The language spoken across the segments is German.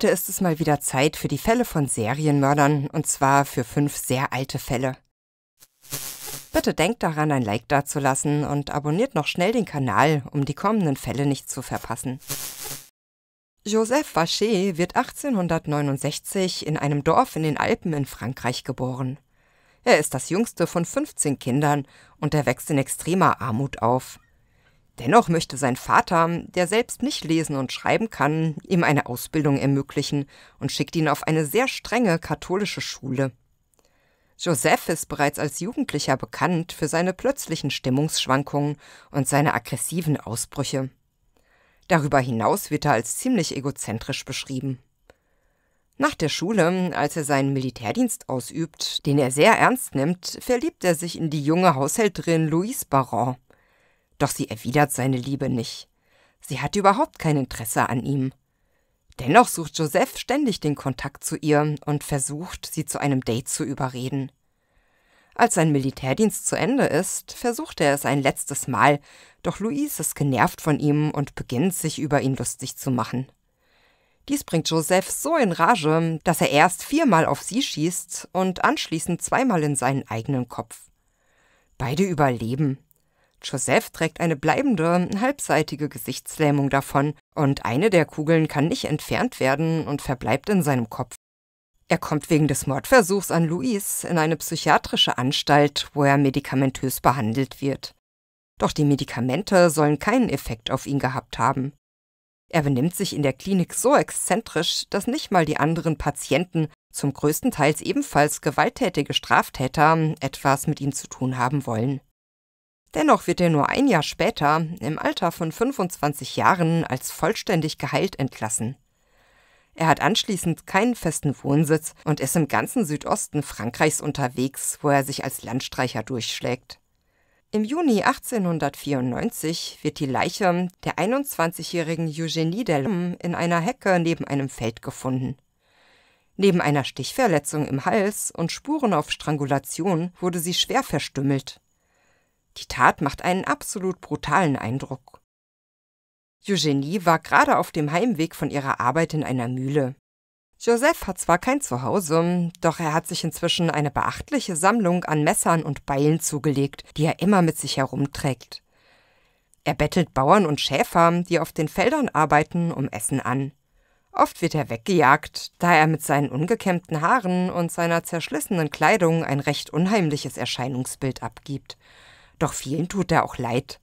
Heute ist es mal wieder Zeit für die Fälle von Serienmördern und zwar für fünf sehr alte Fälle. Bitte denkt daran, ein Like dazulassen und abonniert noch schnell den Kanal, um die kommenden Fälle nicht zu verpassen. Joseph Vacher wird 1869 in einem Dorf in den Alpen in Frankreich geboren. Er ist das jüngste von 15 Kindern und er wächst in extremer Armut auf. Dennoch möchte sein Vater, der selbst nicht lesen und schreiben kann, ihm eine Ausbildung ermöglichen und schickt ihn auf eine sehr strenge katholische Schule. Joseph ist bereits als Jugendlicher bekannt für seine plötzlichen Stimmungsschwankungen und seine aggressiven Ausbrüche. Darüber hinaus wird er als ziemlich egozentrisch beschrieben. Nach der Schule, als er seinen Militärdienst ausübt, den er sehr ernst nimmt, verliebt er sich in die junge Haushälterin Louise Baron. Doch sie erwidert seine Liebe nicht. Sie hat überhaupt kein Interesse an ihm. Dennoch sucht Joseph ständig den Kontakt zu ihr und versucht, sie zu einem Date zu überreden. Als sein Militärdienst zu Ende ist, versucht er es ein letztes Mal, doch Louise ist genervt von ihm und beginnt sich über ihn lustig zu machen. Dies bringt Joseph so in Rage, dass er erst viermal auf sie schießt und anschließend zweimal in seinen eigenen Kopf. Beide überleben. Joseph trägt eine bleibende, halbseitige Gesichtslähmung davon und eine der Kugeln kann nicht entfernt werden und verbleibt in seinem Kopf. Er kommt wegen des Mordversuchs an Luis in eine psychiatrische Anstalt, wo er medikamentös behandelt wird. Doch die Medikamente sollen keinen Effekt auf ihn gehabt haben. Er benimmt sich in der Klinik so exzentrisch, dass nicht mal die anderen Patienten, zum größten Teils ebenfalls gewalttätige Straftäter, etwas mit ihm zu tun haben wollen. Dennoch wird er nur ein Jahr später, im Alter von 25 Jahren, als vollständig geheilt entlassen. Er hat anschließend keinen festen Wohnsitz und ist im ganzen Südosten Frankreichs unterwegs, wo er sich als Landstreicher durchschlägt. Im Juni 1894 wird die Leiche der 21-jährigen Eugenie Delhomme in einer Hecke neben einem Feld gefunden. Neben einer Stichverletzung im Hals und Spuren auf Strangulation wurde sie schwer verstümmelt. Die Tat macht einen absolut brutalen Eindruck. Eugenie war gerade auf dem Heimweg von ihrer Arbeit in einer Mühle. Joseph hat zwar kein Zuhause, doch er hat sich inzwischen eine beachtliche Sammlung an Messern und Beilen zugelegt, die er immer mit sich herumträgt. Er bettelt Bauern und Schäfer, die auf den Feldern arbeiten, um Essen an. Oft wird er weggejagt, da er mit seinen ungekämmten Haaren und seiner zerschlissenen Kleidung ein recht unheimliches Erscheinungsbild abgibt doch vielen tut er auch leid.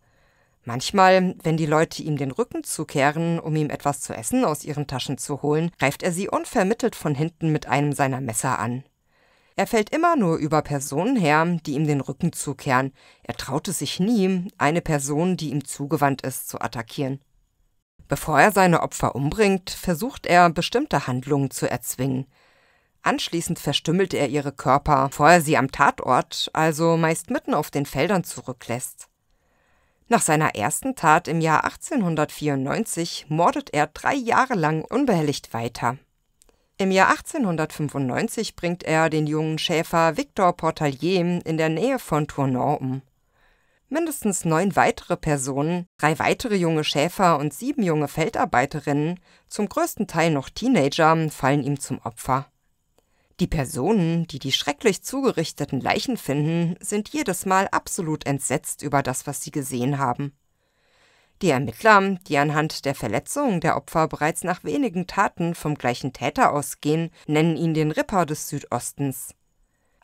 Manchmal, wenn die Leute ihm den Rücken zukehren, um ihm etwas zu essen aus ihren Taschen zu holen, greift er sie unvermittelt von hinten mit einem seiner Messer an. Er fällt immer nur über Personen her, die ihm den Rücken zukehren. Er traute sich nie, eine Person, die ihm zugewandt ist, zu attackieren. Bevor er seine Opfer umbringt, versucht er, bestimmte Handlungen zu erzwingen. Anschließend verstümmelt er ihre Körper, bevor er sie am Tatort, also meist mitten auf den Feldern zurücklässt. Nach seiner ersten Tat im Jahr 1894 mordet er drei Jahre lang unbehelligt weiter. Im Jahr 1895 bringt er den jungen Schäfer Victor Portalier in der Nähe von Tournon um. Mindestens neun weitere Personen, drei weitere junge Schäfer und sieben junge Feldarbeiterinnen, zum größten Teil noch Teenager, fallen ihm zum Opfer. Die Personen, die die schrecklich zugerichteten Leichen finden, sind jedes Mal absolut entsetzt über das, was sie gesehen haben. Die Ermittler, die anhand der Verletzungen der Opfer bereits nach wenigen Taten vom gleichen Täter ausgehen, nennen ihn den Ripper des Südostens.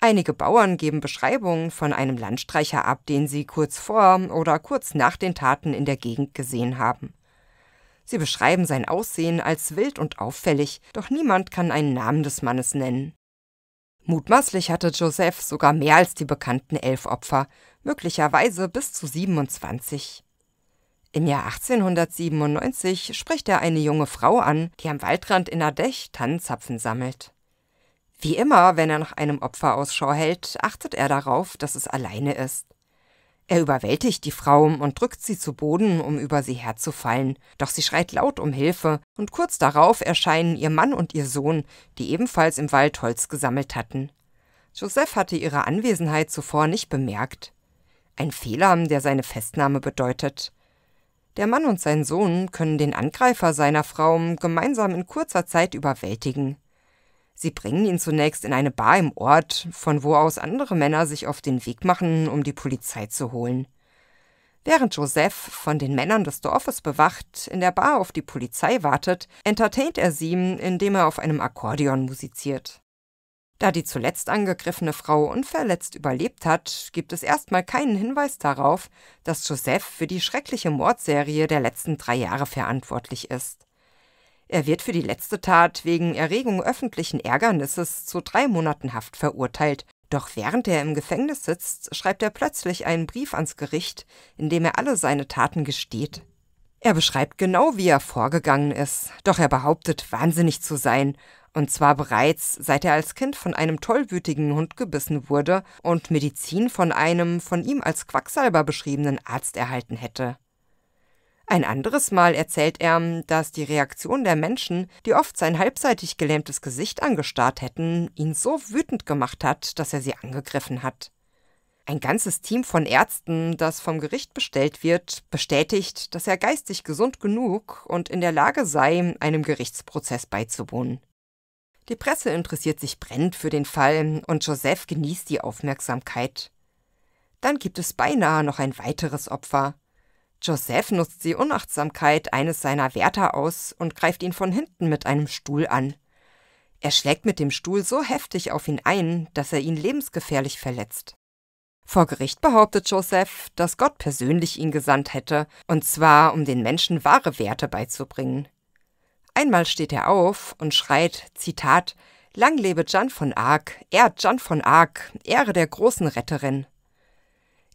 Einige Bauern geben Beschreibungen von einem Landstreicher ab, den sie kurz vor oder kurz nach den Taten in der Gegend gesehen haben. Sie beschreiben sein Aussehen als wild und auffällig, doch niemand kann einen Namen des Mannes nennen. Mutmaßlich hatte Joseph sogar mehr als die bekannten elf Opfer, möglicherweise bis zu 27. Im Jahr 1897 spricht er eine junge Frau an, die am Waldrand in Ardech Tannenzapfen sammelt. Wie immer, wenn er nach einem Opfer Ausschau hält, achtet er darauf, dass es alleine ist. Er überwältigt die Frau und drückt sie zu Boden, um über sie herzufallen, doch sie schreit laut um Hilfe, und kurz darauf erscheinen ihr Mann und ihr Sohn, die ebenfalls im Wald Holz gesammelt hatten. Joseph hatte ihre Anwesenheit zuvor nicht bemerkt. Ein Fehler, der seine Festnahme bedeutet. Der Mann und sein Sohn können den Angreifer seiner Frau gemeinsam in kurzer Zeit überwältigen. Sie bringen ihn zunächst in eine Bar im Ort, von wo aus andere Männer sich auf den Weg machen, um die Polizei zu holen. Während Joseph, von den Männern des Dorfes bewacht, in der Bar auf die Polizei wartet, entertaint er sie, indem er auf einem Akkordeon musiziert. Da die zuletzt angegriffene Frau unverletzt überlebt hat, gibt es erstmal keinen Hinweis darauf, dass Joseph für die schreckliche Mordserie der letzten drei Jahre verantwortlich ist. Er wird für die letzte Tat wegen Erregung öffentlichen Ärgernisses zu drei Monaten Haft verurteilt. Doch während er im Gefängnis sitzt, schreibt er plötzlich einen Brief ans Gericht, in dem er alle seine Taten gesteht. Er beschreibt genau, wie er vorgegangen ist, doch er behauptet, wahnsinnig zu sein, und zwar bereits seit er als Kind von einem tollwütigen Hund gebissen wurde und Medizin von einem von ihm als Quacksalber beschriebenen Arzt erhalten hätte. Ein anderes Mal erzählt er, dass die Reaktion der Menschen, die oft sein halbseitig gelähmtes Gesicht angestarrt hätten, ihn so wütend gemacht hat, dass er sie angegriffen hat. Ein ganzes Team von Ärzten, das vom Gericht bestellt wird, bestätigt, dass er geistig gesund genug und in der Lage sei, einem Gerichtsprozess beizuwohnen. Die Presse interessiert sich brennend für den Fall und Joseph genießt die Aufmerksamkeit. Dann gibt es beinahe noch ein weiteres Opfer. Joseph nutzt die Unachtsamkeit eines seiner Wärter aus und greift ihn von hinten mit einem Stuhl an. Er schlägt mit dem Stuhl so heftig auf ihn ein, dass er ihn lebensgefährlich verletzt. Vor Gericht behauptet Joseph, dass Gott persönlich ihn gesandt hätte, und zwar um den Menschen wahre Werte beizubringen. Einmal steht er auf und schreit, Zitat, Lang lebe Jan von Arc, ehrt Jan von Arc, Ehre der großen Retterin.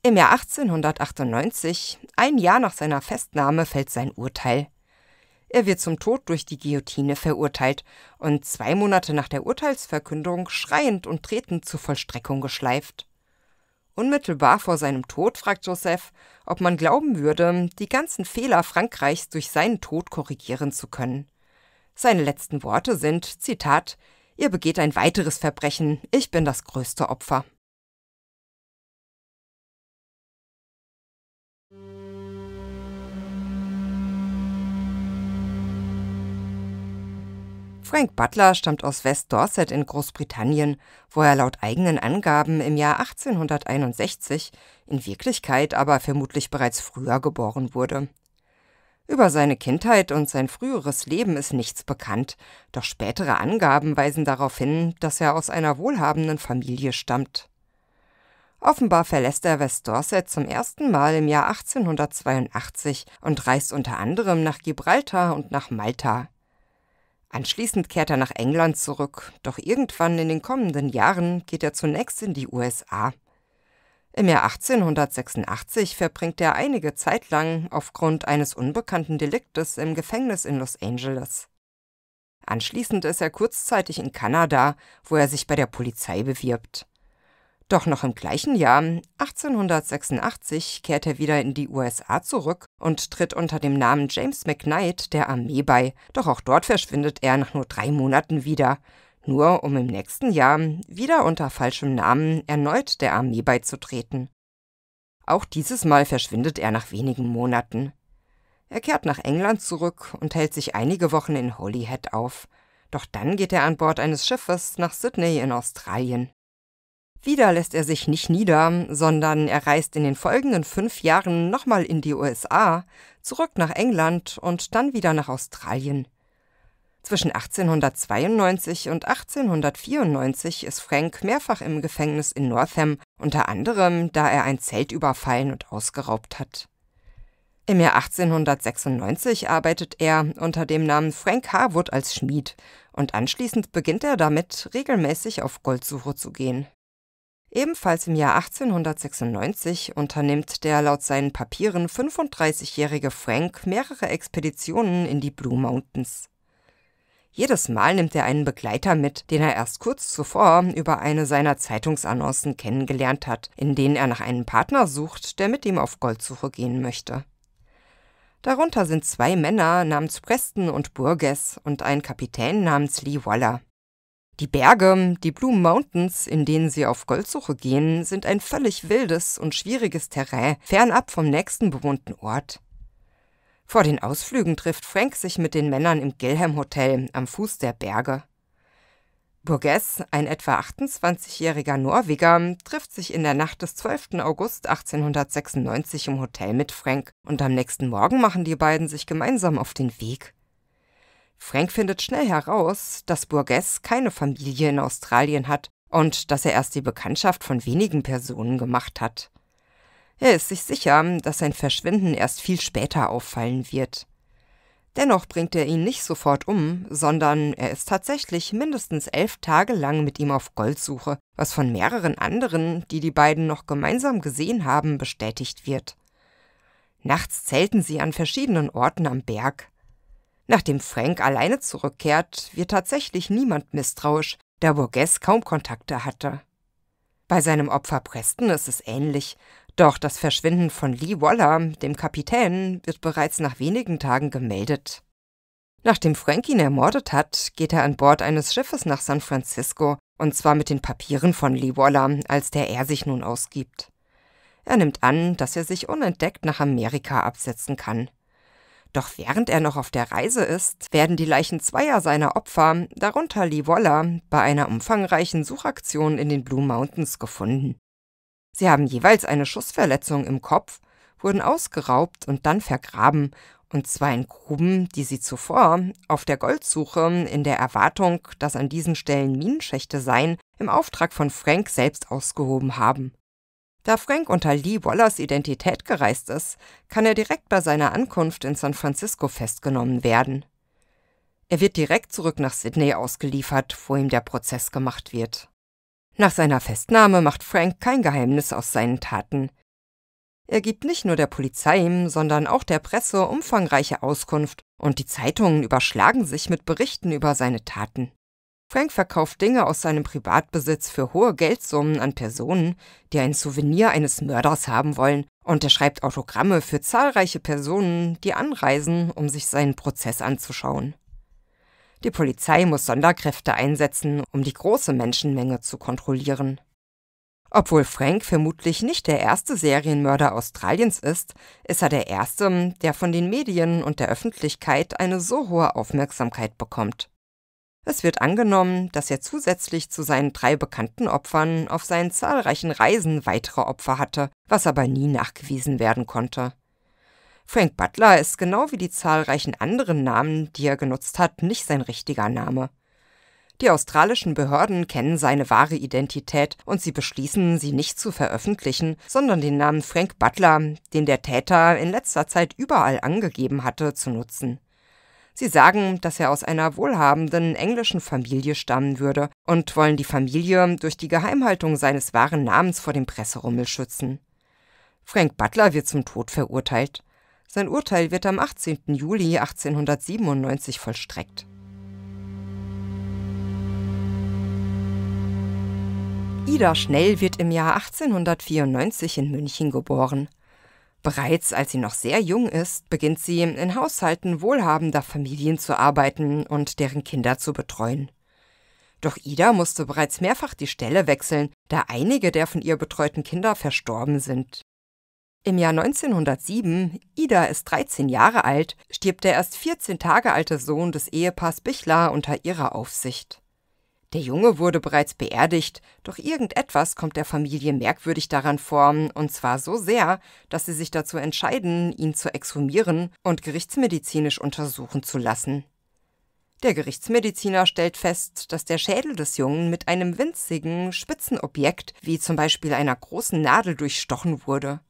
Im Jahr 1898, ein Jahr nach seiner Festnahme, fällt sein Urteil. Er wird zum Tod durch die Guillotine verurteilt und zwei Monate nach der Urteilsverkündung schreiend und tretend zur Vollstreckung geschleift. Unmittelbar vor seinem Tod fragt Joseph, ob man glauben würde, die ganzen Fehler Frankreichs durch seinen Tod korrigieren zu können. Seine letzten Worte sind, Zitat, Ihr begeht ein weiteres Verbrechen, ich bin das größte Opfer. Frank Butler stammt aus West Dorset in Großbritannien, wo er laut eigenen Angaben im Jahr 1861, in Wirklichkeit aber vermutlich bereits früher geboren wurde. Über seine Kindheit und sein früheres Leben ist nichts bekannt, doch spätere Angaben weisen darauf hin, dass er aus einer wohlhabenden Familie stammt. Offenbar verlässt er West Dorset zum ersten Mal im Jahr 1882 und reist unter anderem nach Gibraltar und nach Malta. Anschließend kehrt er nach England zurück, doch irgendwann in den kommenden Jahren geht er zunächst in die USA. Im Jahr 1886 verbringt er einige Zeit lang aufgrund eines unbekannten Deliktes im Gefängnis in Los Angeles. Anschließend ist er kurzzeitig in Kanada, wo er sich bei der Polizei bewirbt. Doch noch im gleichen Jahr, 1886, kehrt er wieder in die USA zurück und tritt unter dem Namen James McKnight der Armee bei, doch auch dort verschwindet er nach nur drei Monaten wieder, nur um im nächsten Jahr wieder unter falschem Namen erneut der Armee beizutreten. Auch dieses Mal verschwindet er nach wenigen Monaten. Er kehrt nach England zurück und hält sich einige Wochen in Holyhead auf, doch dann geht er an Bord eines Schiffes nach Sydney in Australien. Wieder lässt er sich nicht nieder, sondern er reist in den folgenden fünf Jahren nochmal in die USA, zurück nach England und dann wieder nach Australien. Zwischen 1892 und 1894 ist Frank mehrfach im Gefängnis in Northam, unter anderem da er ein Zelt überfallen und ausgeraubt hat. Im Jahr 1896 arbeitet er unter dem Namen Frank Harwood als Schmied und anschließend beginnt er damit, regelmäßig auf Goldsuche zu gehen. Ebenfalls im Jahr 1896 unternimmt der laut seinen Papieren 35-jährige Frank mehrere Expeditionen in die Blue Mountains. Jedes Mal nimmt er einen Begleiter mit, den er erst kurz zuvor über eine seiner Zeitungsannoncen kennengelernt hat, in denen er nach einem Partner sucht, der mit ihm auf Goldsuche gehen möchte. Darunter sind zwei Männer namens Preston und Burgess und ein Kapitän namens Lee Waller. Die Berge, die Blue Mountains, in denen sie auf Goldsuche gehen, sind ein völlig wildes und schwieriges Terrain, fernab vom nächsten bewohnten Ort. Vor den Ausflügen trifft Frank sich mit den Männern im Gilham Hotel am Fuß der Berge. Burgess, ein etwa 28-jähriger Norweger, trifft sich in der Nacht des 12. August 1896 im Hotel mit Frank und am nächsten Morgen machen die beiden sich gemeinsam auf den Weg. Frank findet schnell heraus, dass Burgess keine Familie in Australien hat und dass er erst die Bekanntschaft von wenigen Personen gemacht hat. Er ist sich sicher, dass sein Verschwinden erst viel später auffallen wird. Dennoch bringt er ihn nicht sofort um, sondern er ist tatsächlich mindestens elf Tage lang mit ihm auf Goldsuche, was von mehreren anderen, die die beiden noch gemeinsam gesehen haben, bestätigt wird. Nachts zelten sie an verschiedenen Orten am Berg. Nachdem Frank alleine zurückkehrt, wird tatsächlich niemand misstrauisch, da Burgess kaum Kontakte hatte. Bei seinem Opfer Preston ist es ähnlich, doch das Verschwinden von Lee Waller, dem Kapitän, wird bereits nach wenigen Tagen gemeldet. Nachdem Frank ihn ermordet hat, geht er an Bord eines Schiffes nach San Francisco, und zwar mit den Papieren von Lee Waller, als der er sich nun ausgibt. Er nimmt an, dass er sich unentdeckt nach Amerika absetzen kann. Doch während er noch auf der Reise ist, werden die Leichen zweier seiner Opfer, darunter Lee Waller, bei einer umfangreichen Suchaktion in den Blue Mountains gefunden. Sie haben jeweils eine Schussverletzung im Kopf, wurden ausgeraubt und dann vergraben, und zwar in Gruben, die sie zuvor auf der Goldsuche in der Erwartung, dass an diesen Stellen Minenschächte seien, im Auftrag von Frank selbst ausgehoben haben. Da Frank unter Lee Wallers Identität gereist ist, kann er direkt bei seiner Ankunft in San Francisco festgenommen werden. Er wird direkt zurück nach Sydney ausgeliefert, wo ihm der Prozess gemacht wird. Nach seiner Festnahme macht Frank kein Geheimnis aus seinen Taten. Er gibt nicht nur der Polizei, sondern auch der Presse umfangreiche Auskunft und die Zeitungen überschlagen sich mit Berichten über seine Taten. Frank verkauft Dinge aus seinem Privatbesitz für hohe Geldsummen an Personen, die ein Souvenir eines Mörders haben wollen, und er schreibt Autogramme für zahlreiche Personen, die anreisen, um sich seinen Prozess anzuschauen. Die Polizei muss Sonderkräfte einsetzen, um die große Menschenmenge zu kontrollieren. Obwohl Frank vermutlich nicht der erste Serienmörder Australiens ist, ist er der erste, der von den Medien und der Öffentlichkeit eine so hohe Aufmerksamkeit bekommt. Es wird angenommen, dass er zusätzlich zu seinen drei bekannten Opfern auf seinen zahlreichen Reisen weitere Opfer hatte, was aber nie nachgewiesen werden konnte. Frank Butler ist genau wie die zahlreichen anderen Namen, die er genutzt hat, nicht sein richtiger Name. Die australischen Behörden kennen seine wahre Identität und sie beschließen, sie nicht zu veröffentlichen, sondern den Namen Frank Butler, den der Täter in letzter Zeit überall angegeben hatte, zu nutzen. Sie sagen, dass er aus einer wohlhabenden englischen Familie stammen würde und wollen die Familie durch die Geheimhaltung seines wahren Namens vor dem Presserummel schützen. Frank Butler wird zum Tod verurteilt. Sein Urteil wird am 18. Juli 1897 vollstreckt. Ida Schnell wird im Jahr 1894 in München geboren. Bereits als sie noch sehr jung ist, beginnt sie in Haushalten wohlhabender Familien zu arbeiten und deren Kinder zu betreuen. Doch Ida musste bereits mehrfach die Stelle wechseln, da einige der von ihr betreuten Kinder verstorben sind. Im Jahr 1907, Ida ist 13 Jahre alt, stirbt der erst 14 Tage alte Sohn des Ehepaars Bichler unter ihrer Aufsicht. Der Junge wurde bereits beerdigt, doch irgendetwas kommt der Familie merkwürdig daran vor, und zwar so sehr, dass sie sich dazu entscheiden, ihn zu exhumieren und gerichtsmedizinisch untersuchen zu lassen. Der Gerichtsmediziner stellt fest, dass der Schädel des Jungen mit einem winzigen, spitzen Objekt, wie zum Beispiel einer großen Nadel, durchstochen wurde.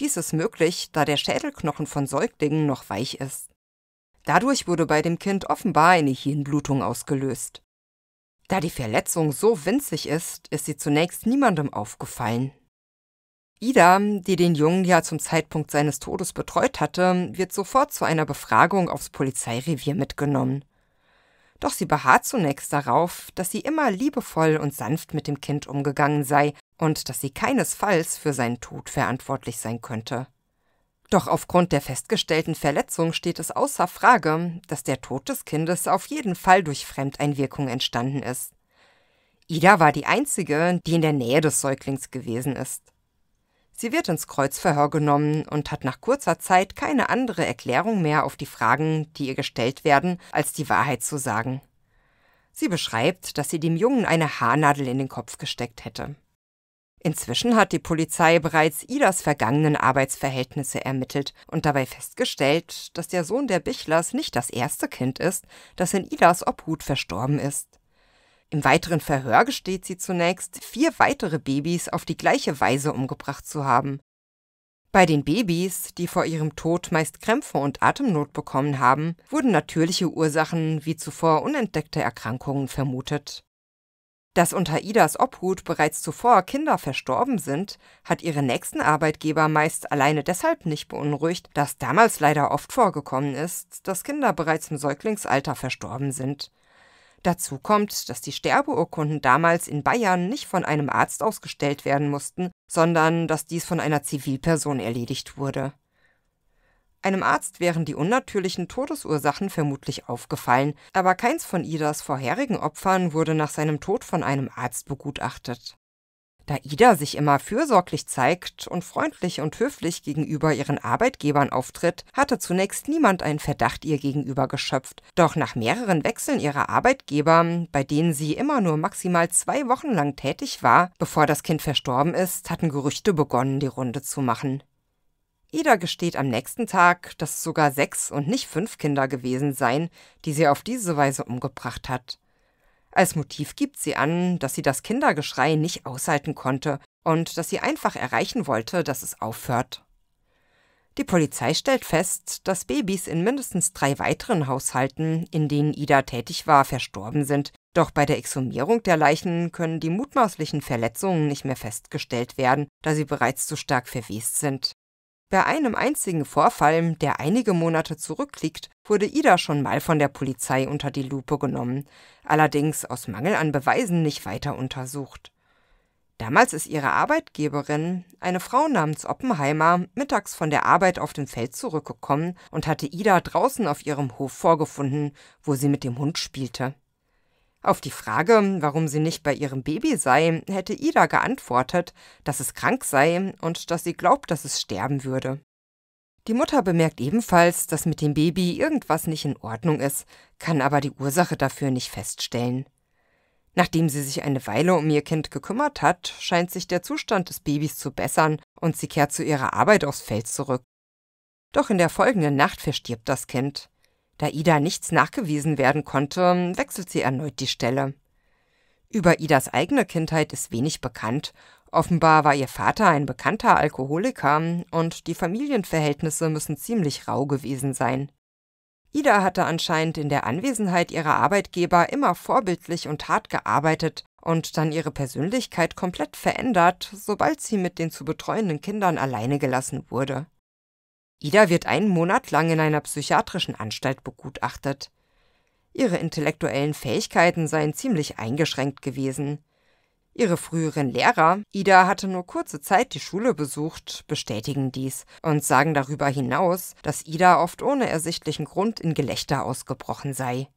Dies ist möglich, da der Schädelknochen von Säuglingen noch weich ist. Dadurch wurde bei dem Kind offenbar eine Hirnblutung ausgelöst. Da die Verletzung so winzig ist, ist sie zunächst niemandem aufgefallen. Ida, die den Jungen ja zum Zeitpunkt seines Todes betreut hatte, wird sofort zu einer Befragung aufs Polizeirevier mitgenommen. Doch sie beharrt zunächst darauf, dass sie immer liebevoll und sanft mit dem Kind umgegangen sei und dass sie keinesfalls für seinen Tod verantwortlich sein könnte. Doch aufgrund der festgestellten Verletzung steht es außer Frage, dass der Tod des Kindes auf jeden Fall durch Fremdeinwirkung entstanden ist. Ida war die einzige, die in der Nähe des Säuglings gewesen ist. Sie wird ins Kreuzverhör genommen und hat nach kurzer Zeit keine andere Erklärung mehr auf die Fragen, die ihr gestellt werden, als die Wahrheit zu sagen. Sie beschreibt, dass sie dem Jungen eine Haarnadel in den Kopf gesteckt hätte. Inzwischen hat die Polizei bereits Idas vergangenen Arbeitsverhältnisse ermittelt und dabei festgestellt, dass der Sohn der Bichlers nicht das erste Kind ist, das in Idas Obhut verstorben ist. Im weiteren Verhör gesteht sie zunächst, vier weitere Babys auf die gleiche Weise umgebracht zu haben. Bei den Babys, die vor ihrem Tod meist Krämpfe und Atemnot bekommen haben, wurden natürliche Ursachen wie zuvor unentdeckte Erkrankungen vermutet. Dass unter Idas Obhut bereits zuvor Kinder verstorben sind, hat ihre nächsten Arbeitgeber meist alleine deshalb nicht beunruhigt, dass damals leider oft vorgekommen ist, dass Kinder bereits im Säuglingsalter verstorben sind. Dazu kommt, dass die Sterbeurkunden damals in Bayern nicht von einem Arzt ausgestellt werden mussten, sondern dass dies von einer Zivilperson erledigt wurde einem Arzt wären die unnatürlichen Todesursachen vermutlich aufgefallen, aber keins von Idas vorherigen Opfern wurde nach seinem Tod von einem Arzt begutachtet. Da Ida sich immer fürsorglich zeigt und freundlich und höflich gegenüber ihren Arbeitgebern auftritt, hatte zunächst niemand einen Verdacht ihr gegenüber geschöpft. Doch nach mehreren Wechseln ihrer Arbeitgeber, bei denen sie immer nur maximal zwei Wochen lang tätig war, bevor das Kind verstorben ist, hatten Gerüchte begonnen, die Runde zu machen. Ida gesteht am nächsten Tag, dass es sogar sechs und nicht fünf Kinder gewesen seien, die sie auf diese Weise umgebracht hat. Als Motiv gibt sie an, dass sie das Kindergeschrei nicht aushalten konnte und dass sie einfach erreichen wollte, dass es aufhört. Die Polizei stellt fest, dass Babys in mindestens drei weiteren Haushalten, in denen Ida tätig war, verstorben sind, doch bei der Exhumierung der Leichen können die mutmaßlichen Verletzungen nicht mehr festgestellt werden, da sie bereits zu stark verwest sind. Bei einem einzigen Vorfall, der einige Monate zurückliegt, wurde Ida schon mal von der Polizei unter die Lupe genommen, allerdings aus Mangel an Beweisen nicht weiter untersucht. Damals ist ihre Arbeitgeberin, eine Frau namens Oppenheimer, mittags von der Arbeit auf dem Feld zurückgekommen und hatte Ida draußen auf ihrem Hof vorgefunden, wo sie mit dem Hund spielte. Auf die Frage, warum sie nicht bei ihrem Baby sei, hätte Ida geantwortet, dass es krank sei und dass sie glaubt, dass es sterben würde. Die Mutter bemerkt ebenfalls, dass mit dem Baby irgendwas nicht in Ordnung ist, kann aber die Ursache dafür nicht feststellen. Nachdem sie sich eine Weile um ihr Kind gekümmert hat, scheint sich der Zustand des Babys zu bessern und sie kehrt zu ihrer Arbeit aufs Feld zurück. Doch in der folgenden Nacht verstirbt das Kind. Da Ida nichts nachgewiesen werden konnte, wechselt sie erneut die Stelle. Über Idas eigene Kindheit ist wenig bekannt. Offenbar war ihr Vater ein bekannter Alkoholiker und die Familienverhältnisse müssen ziemlich rau gewesen sein. Ida hatte anscheinend in der Anwesenheit ihrer Arbeitgeber immer vorbildlich und hart gearbeitet und dann ihre Persönlichkeit komplett verändert, sobald sie mit den zu betreuenden Kindern alleine gelassen wurde. Ida wird einen Monat lang in einer psychiatrischen Anstalt begutachtet. Ihre intellektuellen Fähigkeiten seien ziemlich eingeschränkt gewesen. Ihre früheren Lehrer, Ida hatte nur kurze Zeit die Schule besucht, bestätigen dies und sagen darüber hinaus, dass Ida oft ohne ersichtlichen Grund in Gelächter ausgebrochen sei.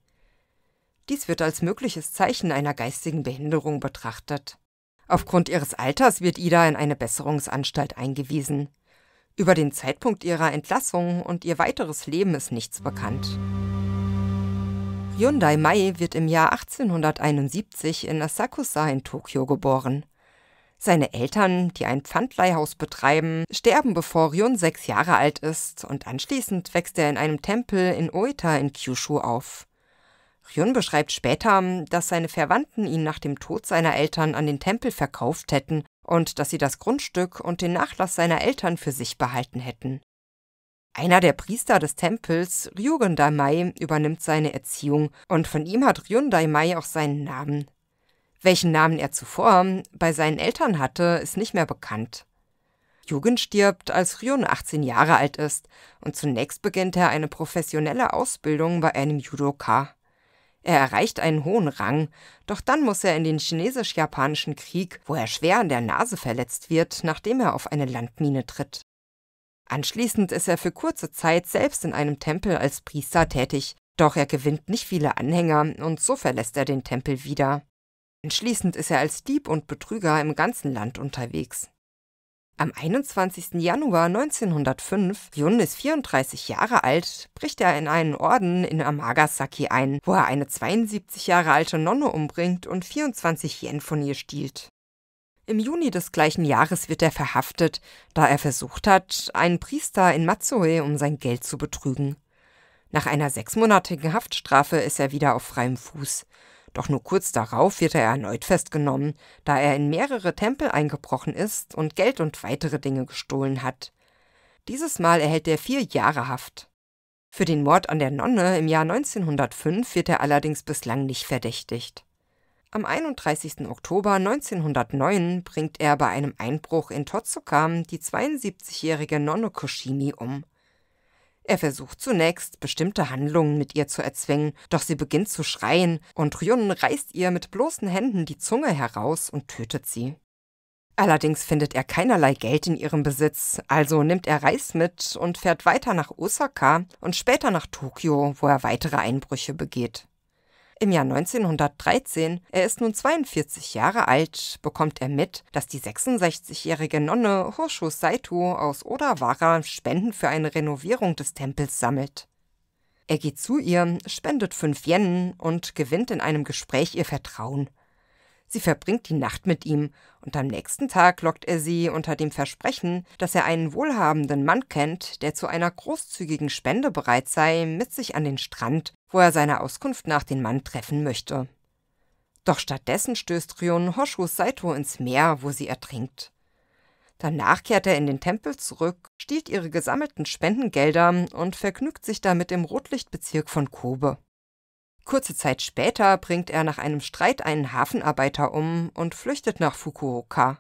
Dies wird als mögliches Zeichen einer geistigen Behinderung betrachtet. Aufgrund ihres Alters wird Ida in eine Besserungsanstalt eingewiesen. Über den Zeitpunkt ihrer Entlassung und ihr weiteres Leben ist nichts bekannt. Hyundai Mai wird im Jahr 1871 in Asakusa in Tokio geboren. Seine Eltern, die ein Pfandleihhaus betreiben, sterben, bevor Ryun sechs Jahre alt ist, und anschließend wächst er in einem Tempel in Oita in Kyushu auf. Ryun beschreibt später, dass seine Verwandten ihn nach dem Tod seiner Eltern an den Tempel verkauft hätten, und dass sie das Grundstück und den Nachlass seiner Eltern für sich behalten hätten. Einer der Priester des Tempels, Ryugen Daimai, übernimmt seine Erziehung und von ihm hat Ryun Daimai auch seinen Namen. Welchen Namen er zuvor bei seinen Eltern hatte, ist nicht mehr bekannt. Jugend stirbt, als Ryun 18 Jahre alt ist und zunächst beginnt er eine professionelle Ausbildung bei einem Judoka. Er erreicht einen hohen Rang, doch dann muss er in den Chinesisch-Japanischen Krieg, wo er schwer an der Nase verletzt wird, nachdem er auf eine Landmine tritt. Anschließend ist er für kurze Zeit selbst in einem Tempel als Priester tätig, doch er gewinnt nicht viele Anhänger und so verlässt er den Tempel wieder. Anschließend ist er als Dieb und Betrüger im ganzen Land unterwegs. Am 21. Januar 1905, Jun ist 34 Jahre alt, bricht er in einen Orden in Amagasaki ein, wo er eine 72 Jahre alte Nonne umbringt und 24 Yen von ihr stiehlt. Im Juni des gleichen Jahres wird er verhaftet, da er versucht hat, einen Priester in Matsue um sein Geld zu betrügen. Nach einer sechsmonatigen Haftstrafe ist er wieder auf freiem Fuß. Doch nur kurz darauf wird er erneut festgenommen, da er in mehrere Tempel eingebrochen ist und Geld und weitere Dinge gestohlen hat. Dieses Mal erhält er vier Jahre Haft. Für den Mord an der Nonne im Jahr 1905 wird er allerdings bislang nicht verdächtigt. Am 31. Oktober 1909 bringt er bei einem Einbruch in Totsukam die 72-jährige Nonne Koshimi um. Er versucht zunächst, bestimmte Handlungen mit ihr zu erzwingen, doch sie beginnt zu schreien und Ryun reißt ihr mit bloßen Händen die Zunge heraus und tötet sie. Allerdings findet er keinerlei Geld in ihrem Besitz, also nimmt er Reis mit und fährt weiter nach Osaka und später nach Tokio, wo er weitere Einbrüche begeht. Im Jahr 1913, er ist nun 42 Jahre alt, bekommt er mit, dass die 66-jährige Nonne Hosho Saito aus Odawara Spenden für eine Renovierung des Tempels sammelt. Er geht zu ihr, spendet 5 Yen und gewinnt in einem Gespräch ihr Vertrauen. Sie verbringt die Nacht mit ihm und am nächsten Tag lockt er sie unter dem Versprechen, dass er einen wohlhabenden Mann kennt, der zu einer großzügigen Spende bereit sei, mit sich an den Strand, wo er seiner Auskunft nach den Mann treffen möchte. Doch stattdessen stößt Ryon Hoshu Saito ins Meer, wo sie ertrinkt. Danach kehrt er in den Tempel zurück, stiehlt ihre gesammelten Spendengelder und vergnügt sich damit im Rotlichtbezirk von Kobe. Kurze Zeit später bringt er nach einem Streit einen Hafenarbeiter um und flüchtet nach Fukuoka.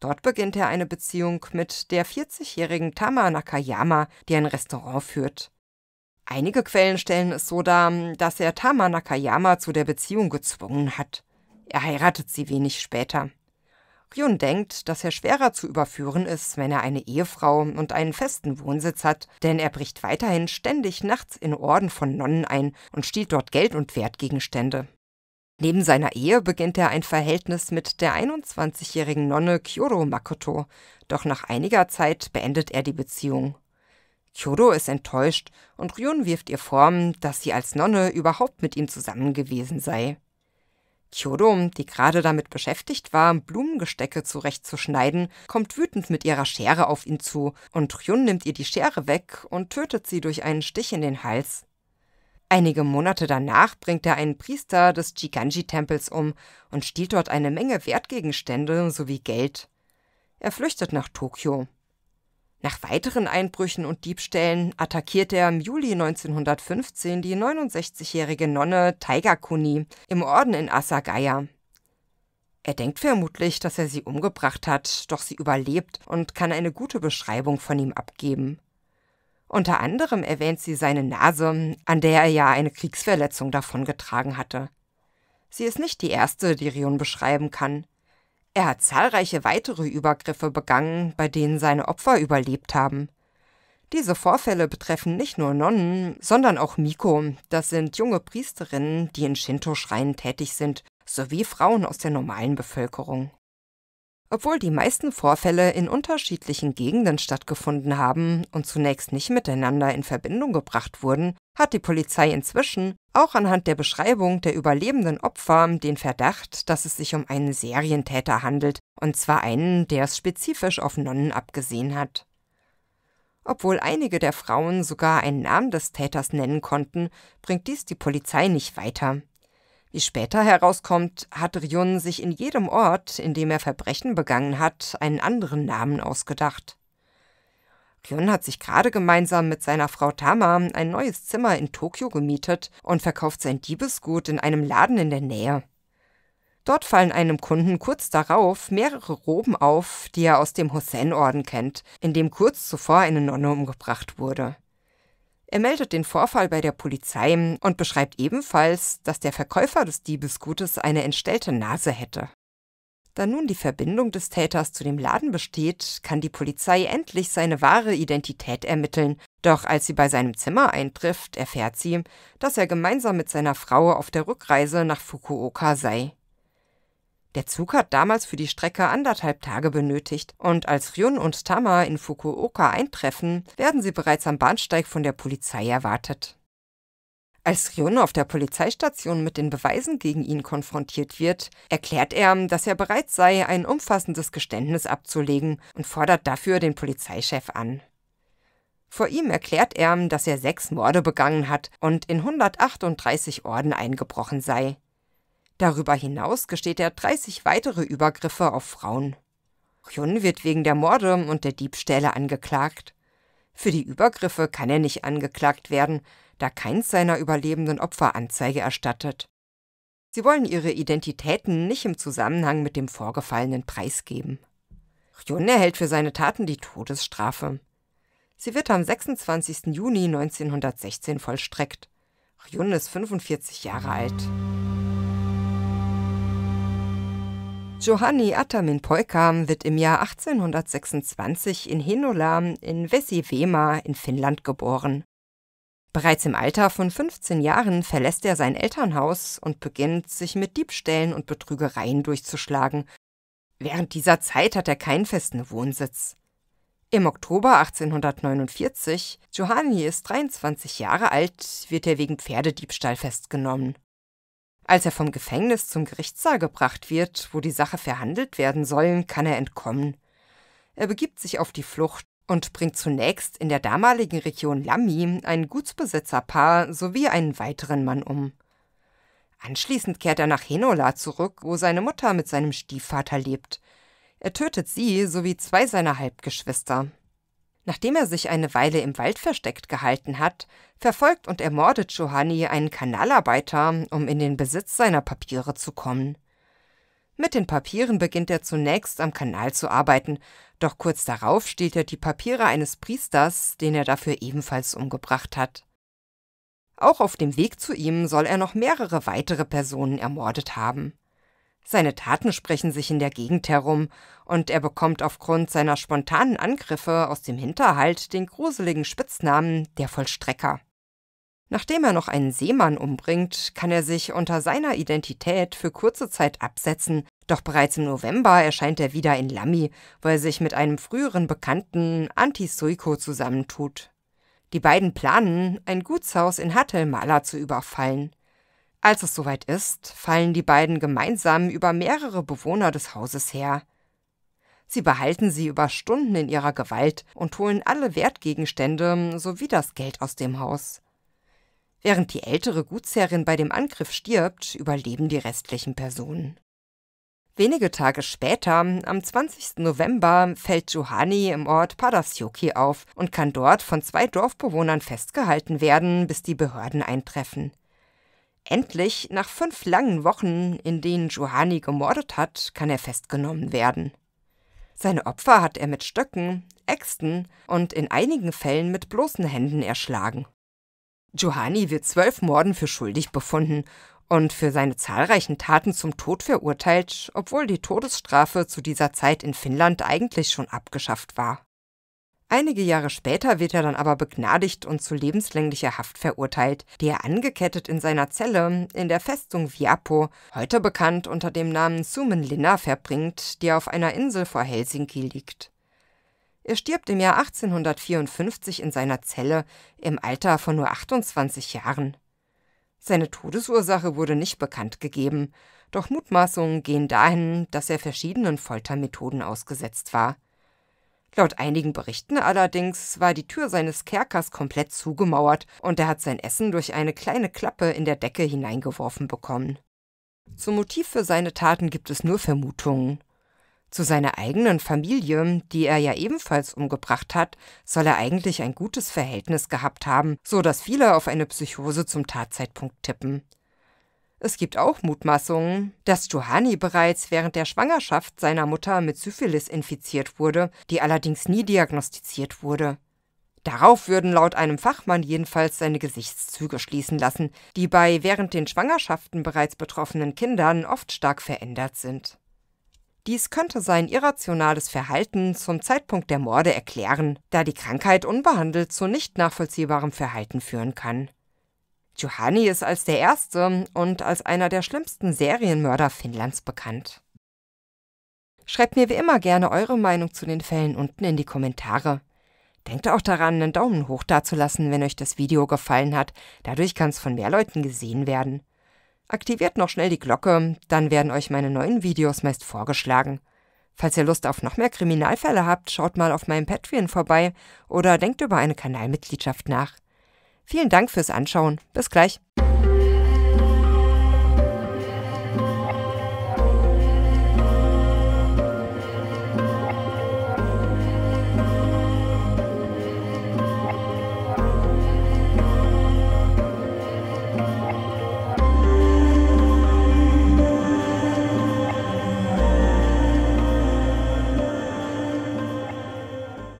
Dort beginnt er eine Beziehung mit der 40-jährigen Tama Nakayama, die ein Restaurant führt. Einige Quellen stellen es so dar, dass er Tama Nakayama zu der Beziehung gezwungen hat. Er heiratet sie wenig später. Ryun denkt, dass er schwerer zu überführen ist, wenn er eine Ehefrau und einen festen Wohnsitz hat, denn er bricht weiterhin ständig nachts in Orden von Nonnen ein und stiehlt dort Geld und Wertgegenstände. Neben seiner Ehe beginnt er ein Verhältnis mit der 21-jährigen Nonne Kyoro Makoto, doch nach einiger Zeit beendet er die Beziehung. Kyodo ist enttäuscht und Ryun wirft ihr Formen, dass sie als Nonne überhaupt mit ihm zusammen gewesen sei. Kyodo, die gerade damit beschäftigt war, Blumengestecke zurechtzuschneiden, kommt wütend mit ihrer Schere auf ihn zu und Ryun nimmt ihr die Schere weg und tötet sie durch einen Stich in den Hals. Einige Monate danach bringt er einen Priester des Jiganji-Tempels um und stiehlt dort eine Menge Wertgegenstände sowie Geld. Er flüchtet nach Tokio. Nach weiteren Einbrüchen und Diebstählen attackierte er im Juli 1915 die 69-jährige Nonne Taiga Kuni im Orden in Asagaya. Er denkt vermutlich, dass er sie umgebracht hat, doch sie überlebt und kann eine gute Beschreibung von ihm abgeben. Unter anderem erwähnt sie seine Nase, an der er ja eine Kriegsverletzung davongetragen hatte. Sie ist nicht die erste, die Rion beschreiben kann. Er hat zahlreiche weitere Übergriffe begangen, bei denen seine Opfer überlebt haben. Diese Vorfälle betreffen nicht nur Nonnen, sondern auch Miko, das sind junge Priesterinnen, die in Shinto-Schreinen tätig sind, sowie Frauen aus der normalen Bevölkerung. Obwohl die meisten Vorfälle in unterschiedlichen Gegenden stattgefunden haben und zunächst nicht miteinander in Verbindung gebracht wurden, hat die Polizei inzwischen, auch anhand der Beschreibung der überlebenden Opfer, den Verdacht, dass es sich um einen Serientäter handelt, und zwar einen, der es spezifisch auf Nonnen abgesehen hat. Obwohl einige der Frauen sogar einen Namen des Täters nennen konnten, bringt dies die Polizei nicht weiter. Wie später herauskommt, hat Ryun sich in jedem Ort, in dem er Verbrechen begangen hat, einen anderen Namen ausgedacht. Ryun hat sich gerade gemeinsam mit seiner Frau Tama ein neues Zimmer in Tokio gemietet und verkauft sein Diebesgut in einem Laden in der Nähe. Dort fallen einem Kunden kurz darauf mehrere Roben auf, die er aus dem Hussein-Orden kennt, in dem kurz zuvor eine Nonne umgebracht wurde. Er meldet den Vorfall bei der Polizei und beschreibt ebenfalls, dass der Verkäufer des Diebesgutes eine entstellte Nase hätte. Da nun die Verbindung des Täters zu dem Laden besteht, kann die Polizei endlich seine wahre Identität ermitteln, doch als sie bei seinem Zimmer eintrifft, erfährt sie, dass er gemeinsam mit seiner Frau auf der Rückreise nach Fukuoka sei. Der Zug hat damals für die Strecke anderthalb Tage benötigt und als Ryun und Tama in Fukuoka eintreffen, werden sie bereits am Bahnsteig von der Polizei erwartet. Als Ryun auf der Polizeistation mit den Beweisen gegen ihn konfrontiert wird, erklärt er, dass er bereit sei, ein umfassendes Geständnis abzulegen und fordert dafür den Polizeichef an. Vor ihm erklärt er, dass er sechs Morde begangen hat und in 138 Orden eingebrochen sei. Darüber hinaus gesteht er 30 weitere Übergriffe auf Frauen. Hyun wird wegen der Morde und der Diebstähle angeklagt. Für die Übergriffe kann er nicht angeklagt werden, da keins seiner überlebenden Opfer Anzeige erstattet. Sie wollen ihre Identitäten nicht im Zusammenhang mit dem Vorgefallenen preisgeben. Hyun erhält für seine Taten die Todesstrafe. Sie wird am 26. Juni 1916 vollstreckt. Hyun ist 45 Jahre alt. Giovanni Atamin Poikam wird im Jahr 1826 in Heinola in Vesivema in Finnland geboren. Bereits im Alter von 15 Jahren verlässt er sein Elternhaus und beginnt, sich mit Diebstählen und Betrügereien durchzuschlagen. Während dieser Zeit hat er keinen festen Wohnsitz. Im Oktober 1849, Giovanni ist 23 Jahre alt, wird er wegen Pferdediebstahl festgenommen. Als er vom Gefängnis zum Gerichtssaal gebracht wird, wo die Sache verhandelt werden soll, kann er entkommen. Er begibt sich auf die Flucht und bringt zunächst in der damaligen Region Lamy ein Gutsbesitzerpaar sowie einen weiteren Mann um. Anschließend kehrt er nach Henola zurück, wo seine Mutter mit seinem Stiefvater lebt. Er tötet sie sowie zwei seiner Halbgeschwister. Nachdem er sich eine Weile im Wald versteckt gehalten hat, verfolgt und ermordet Giovanni einen Kanalarbeiter, um in den Besitz seiner Papiere zu kommen. Mit den Papieren beginnt er zunächst am Kanal zu arbeiten, doch kurz darauf stiehlt er die Papiere eines Priesters, den er dafür ebenfalls umgebracht hat. Auch auf dem Weg zu ihm soll er noch mehrere weitere Personen ermordet haben. Seine Taten sprechen sich in der Gegend herum, und er bekommt aufgrund seiner spontanen Angriffe aus dem Hinterhalt den gruseligen Spitznamen der Vollstrecker. Nachdem er noch einen Seemann umbringt, kann er sich unter seiner Identität für kurze Zeit absetzen, doch bereits im November erscheint er wieder in Lamy, weil er sich mit einem früheren Bekannten Anti-Suiko zusammentut. Die beiden planen, ein Gutshaus in Hattelmala zu überfallen. Als es soweit ist, fallen die beiden gemeinsam über mehrere Bewohner des Hauses her. Sie behalten sie über Stunden in ihrer Gewalt und holen alle Wertgegenstände sowie das Geld aus dem Haus. Während die ältere Gutsherrin bei dem Angriff stirbt, überleben die restlichen Personen. Wenige Tage später, am 20. November, fällt Johanni im Ort Padasjoki auf und kann dort von zwei Dorfbewohnern festgehalten werden, bis die Behörden eintreffen. Endlich, nach fünf langen Wochen, in denen Johanni gemordet hat, kann er festgenommen werden. Seine Opfer hat er mit Stöcken, Äxten und in einigen Fällen mit bloßen Händen erschlagen. Johanni wird zwölf Morden für schuldig befunden und für seine zahlreichen Taten zum Tod verurteilt, obwohl die Todesstrafe zu dieser Zeit in Finnland eigentlich schon abgeschafft war. Einige Jahre später wird er dann aber begnadigt und zu lebenslänglicher Haft verurteilt, die er angekettet in seiner Zelle in der Festung Viapo, heute bekannt unter dem Namen Sumen Suomenlinna, verbringt, die auf einer Insel vor Helsinki liegt. Er stirbt im Jahr 1854 in seiner Zelle im Alter von nur 28 Jahren. Seine Todesursache wurde nicht bekannt gegeben, doch Mutmaßungen gehen dahin, dass er verschiedenen Foltermethoden ausgesetzt war. Laut einigen Berichten allerdings war die Tür seines Kerkers komplett zugemauert und er hat sein Essen durch eine kleine Klappe in der Decke hineingeworfen bekommen. Zum Motiv für seine Taten gibt es nur Vermutungen. Zu seiner eigenen Familie, die er ja ebenfalls umgebracht hat, soll er eigentlich ein gutes Verhältnis gehabt haben, so dass viele auf eine Psychose zum Tatzeitpunkt tippen. Es gibt auch Mutmaßungen, dass Giovanni bereits während der Schwangerschaft seiner Mutter mit Syphilis infiziert wurde, die allerdings nie diagnostiziert wurde. Darauf würden laut einem Fachmann jedenfalls seine Gesichtszüge schließen lassen, die bei während den Schwangerschaften bereits betroffenen Kindern oft stark verändert sind. Dies könnte sein irrationales Verhalten zum Zeitpunkt der Morde erklären, da die Krankheit unbehandelt zu nicht nachvollziehbarem Verhalten führen kann. Johanni ist als der erste und als einer der schlimmsten Serienmörder Finnlands bekannt. Schreibt mir wie immer gerne eure Meinung zu den Fällen unten in die Kommentare. Denkt auch daran, einen Daumen hoch dazulassen, wenn euch das Video gefallen hat. Dadurch kann es von mehr Leuten gesehen werden. Aktiviert noch schnell die Glocke, dann werden euch meine neuen Videos meist vorgeschlagen. Falls ihr Lust auf noch mehr Kriminalfälle habt, schaut mal auf meinem Patreon vorbei oder denkt über eine Kanalmitgliedschaft nach. Vielen Dank fürs Anschauen. Bis gleich.